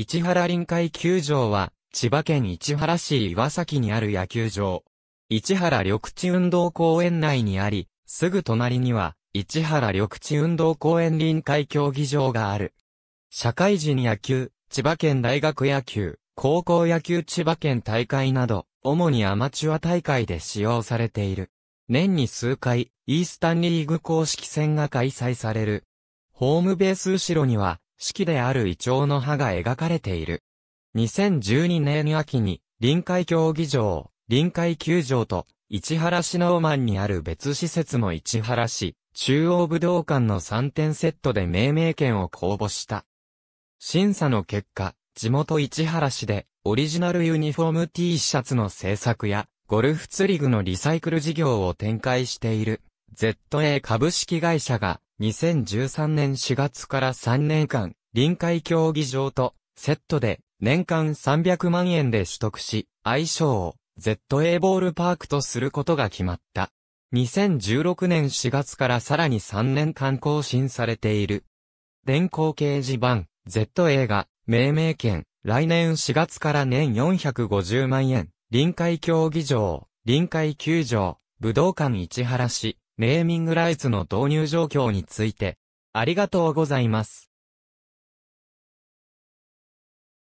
市原臨海球場は、千葉県市原市岩崎にある野球場。市原緑地運動公園内にあり、すぐ隣には、市原緑地運動公園臨海競技場がある。社会人野球、千葉県大学野球、高校野球千葉県大会など、主にアマチュア大会で使用されている。年に数回、イースタンリーグ公式戦が開催される。ホームベース後ろには、四季であるイチョウの葉が描かれている。2012年秋に、臨海競技場、臨海球場と、市原市ノーマンにある別施設の市原市、中央武道館の3点セットで命名権を公募した。審査の結果、地元市原市で、オリジナルユニフォーム T シャツの制作や、ゴルフ釣り具のリサイクル事業を展開している、ZA 株式会社が、2013年4月から3年間、臨海競技場とセットで年間300万円で取得し、愛称を ZA ボールパークとすることが決まった。2016年4月からさらに3年間更新されている。電光掲示板 ZA が命名権、来年4月から年450万円、臨海競技場、臨海球場、武道館市原市、ネーミングライツの導入状況について、ありがとうございます。